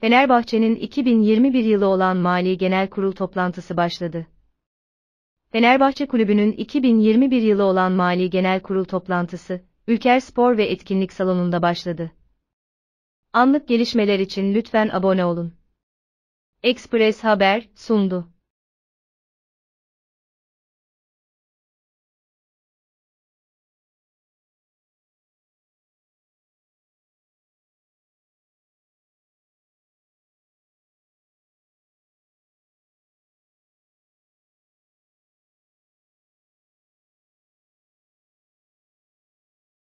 Fenerbahçe'nin 2021 yılı olan Mali Genel Kurul toplantısı başladı. Fenerbahçe Kulübü'nün 2021 yılı olan Mali Genel Kurul toplantısı, Ülker Spor ve Etkinlik Salonu'nda başladı. Anlık gelişmeler için lütfen abone olun. Express Haber sundu.